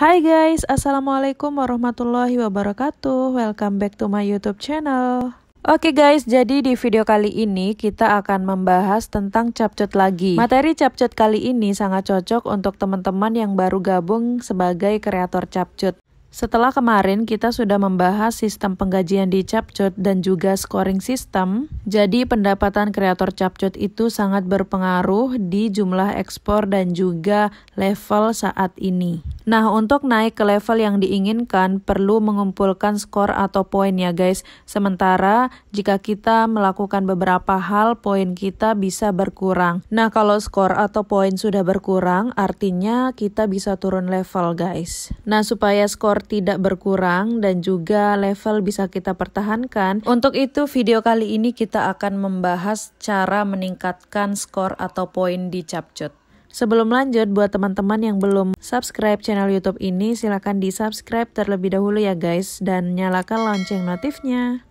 Hai guys, Assalamualaikum warahmatullahi wabarakatuh Welcome back to my youtube channel Oke okay guys, jadi di video kali ini kita akan membahas tentang capcut lagi. Materi capcut kali ini sangat cocok untuk teman-teman yang baru gabung sebagai kreator capcut. Setelah kemarin kita sudah membahas sistem penggajian di Capcut dan juga scoring system, jadi pendapatan kreator Capcut itu sangat berpengaruh di jumlah ekspor dan juga level saat ini. Nah, untuk naik ke level yang diinginkan perlu mengumpulkan skor atau poin ya guys. Sementara jika kita melakukan beberapa hal, poin kita bisa berkurang. Nah, kalau skor atau poin sudah berkurang, artinya kita bisa turun level guys. Nah, supaya skor tidak berkurang dan juga level bisa kita pertahankan. Untuk itu video kali ini kita akan membahas cara meningkatkan skor atau poin di capcut. Sebelum lanjut, buat teman-teman yang belum subscribe channel YouTube ini, silahkan di-subscribe terlebih dahulu ya guys, dan nyalakan lonceng notifnya.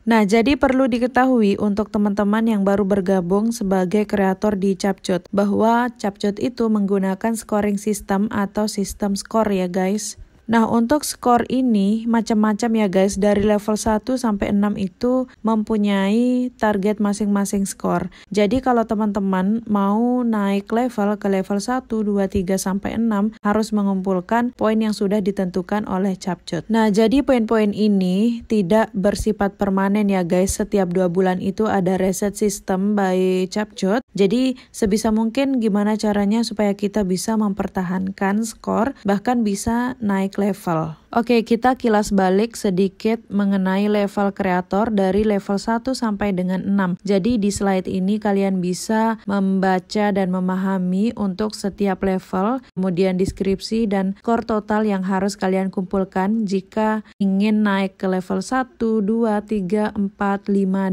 Nah, jadi perlu diketahui untuk teman-teman yang baru bergabung sebagai kreator di Capcut bahwa Capcut itu menggunakan scoring system atau sistem skor ya guys. Nah, untuk skor ini macam-macam ya guys. Dari level 1 sampai 6 itu mempunyai target masing-masing skor. Jadi kalau teman-teman mau naik level ke level 1, 2, 3 sampai 6 harus mengumpulkan poin yang sudah ditentukan oleh capcut. Nah, jadi poin-poin ini tidak bersifat permanen ya guys. Setiap 2 bulan itu ada reset sistem by capcut. Jadi sebisa mungkin gimana caranya supaya kita bisa mempertahankan skor bahkan bisa naik level. Oke, kita kilas balik sedikit mengenai level kreator dari level 1 sampai dengan 6. Jadi di slide ini kalian bisa membaca dan memahami untuk setiap level, kemudian deskripsi dan core total yang harus kalian kumpulkan jika ingin naik ke level 1, 2, 3, 4, 5,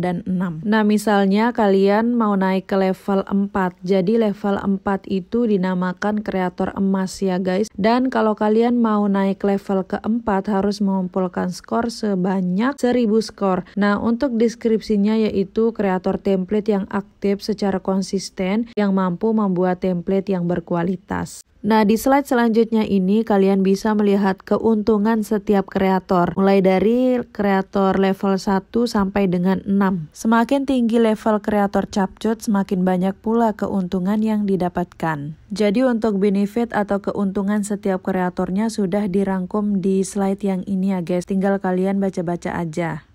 dan 6. Nah, misalnya kalian mau naik ke level 4. Jadi level 4 itu dinamakan kreator emas ya guys. Dan kalau kalian mau naik naik level keempat harus mengumpulkan skor sebanyak 1000 skor. Nah, untuk deskripsinya yaitu kreator template yang aktif secara konsisten yang mampu membuat template yang berkualitas. Nah, di slide selanjutnya ini kalian bisa melihat keuntungan setiap kreator, mulai dari kreator level 1 sampai dengan 6. Semakin tinggi level kreator capcut, semakin banyak pula keuntungan yang didapatkan. Jadi untuk benefit atau keuntungan setiap kreatornya sudah dirangkum di slide yang ini ya guys, tinggal kalian baca-baca aja.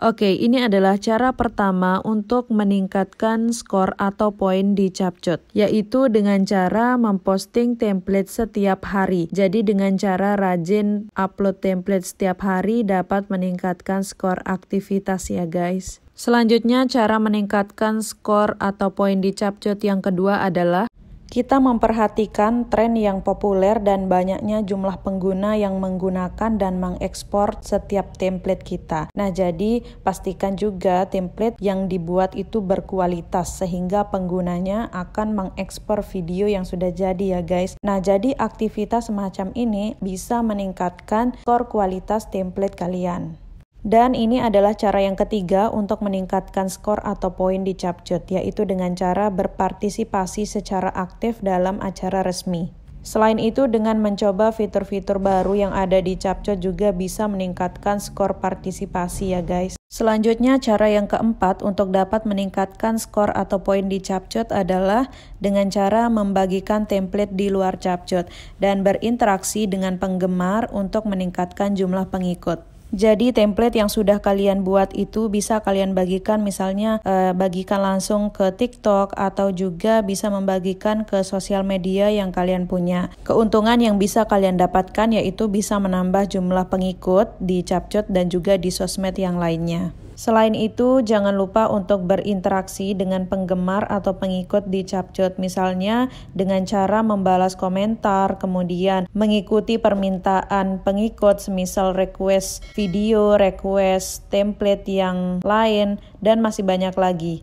Oke, ini adalah cara pertama untuk meningkatkan skor atau poin di Capcut, yaitu dengan cara memposting template setiap hari. Jadi dengan cara rajin upload template setiap hari dapat meningkatkan skor aktivitas ya guys. Selanjutnya, cara meningkatkan skor atau poin di Capcut yang kedua adalah kita memperhatikan tren yang populer dan banyaknya jumlah pengguna yang menggunakan dan mengekspor setiap template kita. Nah, jadi pastikan juga template yang dibuat itu berkualitas sehingga penggunanya akan mengekspor video yang sudah jadi ya guys. Nah, jadi aktivitas semacam ini bisa meningkatkan skor kualitas template kalian. Dan ini adalah cara yang ketiga untuk meningkatkan skor atau poin di Capcut, yaitu dengan cara berpartisipasi secara aktif dalam acara resmi. Selain itu, dengan mencoba fitur-fitur baru yang ada di Capcut juga bisa meningkatkan skor partisipasi ya guys. Selanjutnya, cara yang keempat untuk dapat meningkatkan skor atau poin di Capcut adalah dengan cara membagikan template di luar Capcut dan berinteraksi dengan penggemar untuk meningkatkan jumlah pengikut. Jadi template yang sudah kalian buat itu bisa kalian bagikan misalnya eh, bagikan langsung ke TikTok atau juga bisa membagikan ke sosial media yang kalian punya. Keuntungan yang bisa kalian dapatkan yaitu bisa menambah jumlah pengikut di Capcut dan juga di sosmed yang lainnya. Selain itu, jangan lupa untuk berinteraksi dengan penggemar atau pengikut di Capcut, misalnya dengan cara membalas komentar, kemudian mengikuti permintaan pengikut, semisal request video, request template yang lain, dan masih banyak lagi.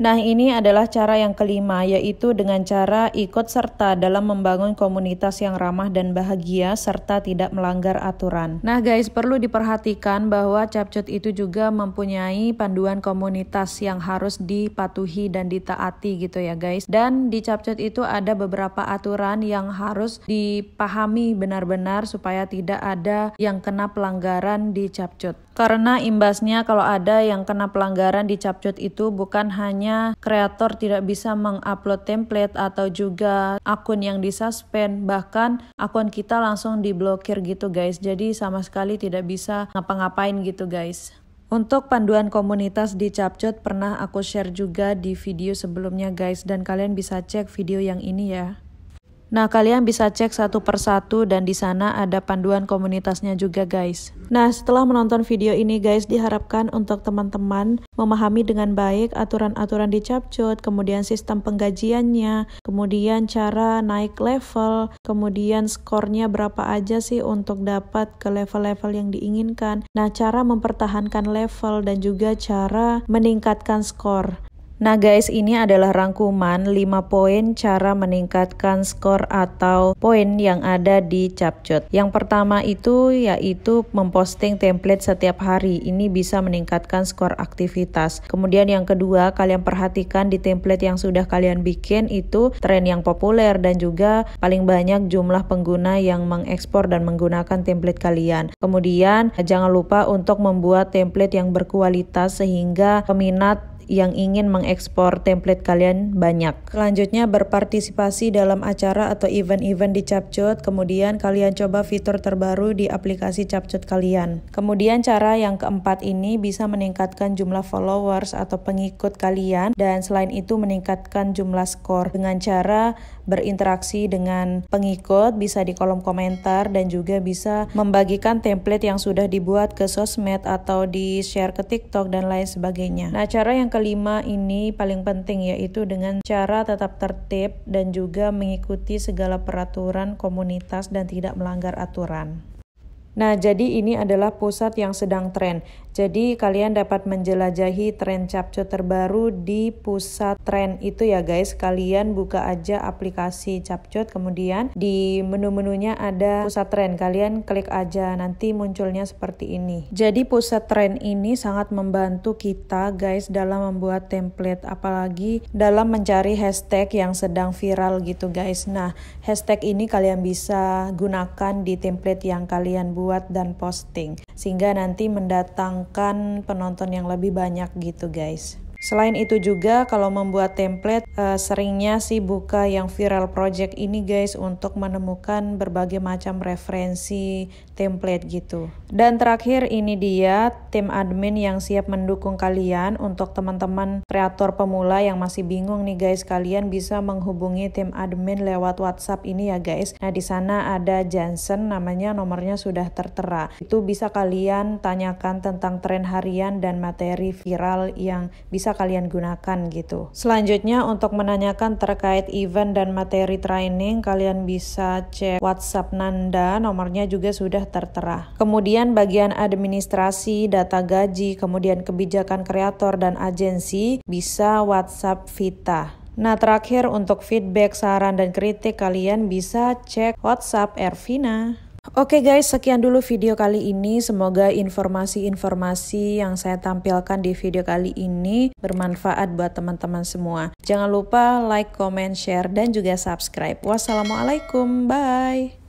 Nah, ini adalah cara yang kelima, yaitu dengan cara ikut serta dalam membangun komunitas yang ramah dan bahagia serta tidak melanggar aturan. Nah, guys, perlu diperhatikan bahwa capcut itu juga mempunyai panduan komunitas yang harus dipatuhi dan ditaati gitu ya, guys. Dan di capcut itu ada beberapa aturan yang harus dipahami benar-benar supaya tidak ada yang kena pelanggaran di capcut. Karena imbasnya kalau ada yang kena pelanggaran di Capcut itu bukan hanya kreator tidak bisa mengupload template atau juga akun yang disuspend, bahkan akun kita langsung diblokir gitu guys. Jadi sama sekali tidak bisa ngapa-ngapain gitu guys. Untuk panduan komunitas di Capcut pernah aku share juga di video sebelumnya guys dan kalian bisa cek video yang ini ya. Nah, kalian bisa cek satu persatu dan di sana ada panduan komunitasnya juga guys. Nah, setelah menonton video ini guys, diharapkan untuk teman-teman memahami dengan baik aturan-aturan di Capcut, kemudian sistem penggajiannya, kemudian cara naik level, kemudian skornya berapa aja sih untuk dapat ke level-level yang diinginkan. Nah, cara mempertahankan level dan juga cara meningkatkan skor. Nah guys, ini adalah rangkuman 5 poin cara meningkatkan skor atau poin yang ada di Capcut. Yang pertama itu yaitu memposting template setiap hari. Ini bisa meningkatkan skor aktivitas. Kemudian yang kedua, kalian perhatikan di template yang sudah kalian bikin itu tren yang populer dan juga paling banyak jumlah pengguna yang mengekspor dan menggunakan template kalian. Kemudian jangan lupa untuk membuat template yang berkualitas sehingga peminat yang ingin mengekspor template kalian banyak. Selanjutnya berpartisipasi dalam acara atau event-event di Capcut, kemudian kalian coba fitur terbaru di aplikasi Capcut kalian. Kemudian cara yang keempat ini bisa meningkatkan jumlah followers atau pengikut kalian dan selain itu meningkatkan jumlah skor dengan cara berinteraksi dengan pengikut, bisa di kolom komentar dan juga bisa membagikan template yang sudah dibuat ke sosmed atau di share ke TikTok dan lain sebagainya. Nah, cara yang kelima ini paling penting yaitu dengan cara tetap tertib dan juga mengikuti segala peraturan komunitas dan tidak melanggar aturan. Nah, jadi ini adalah pusat yang sedang tren. Jadi kalian dapat menjelajahi tren capcut terbaru di pusat tren itu ya guys. Kalian buka aja aplikasi capcut, kemudian di menu-menunya ada pusat tren. Kalian klik aja nanti munculnya seperti ini. Jadi pusat tren ini sangat membantu kita guys dalam membuat template apalagi dalam mencari hashtag yang sedang viral gitu guys. Nah, hashtag ini kalian bisa gunakan di template yang kalian buat dan posting sehingga nanti mendatang mendatangkan penonton yang lebih banyak gitu guys. Selain itu juga kalau membuat template eh, seringnya sih buka yang viral project ini guys untuk menemukan berbagai macam referensi template gitu. Dan terakhir ini dia tim admin yang siap mendukung kalian untuk teman-teman kreator pemula yang masih bingung nih guys kalian bisa menghubungi tim admin lewat WhatsApp ini ya guys. Nah di sana ada Jansen namanya nomornya sudah tertera. Itu bisa kalian tanyakan tentang tren harian dan materi viral yang bisa bisa kalian gunakan gitu. Selanjutnya untuk menanyakan terkait event dan materi training kalian bisa cek WhatsApp Nanda, nomornya juga sudah tertera. Kemudian bagian administrasi, data gaji, kemudian kebijakan kreator dan agensi bisa WhatsApp Vita. Nah, terakhir untuk feedback, saran, dan kritik kalian bisa cek WhatsApp Ervina. Oke okay guys, sekian dulu video kali ini. Semoga informasi-informasi yang saya tampilkan di video kali ini bermanfaat buat teman-teman semua. Jangan lupa like, comment, share, dan juga subscribe. Wassalamualaikum, bye!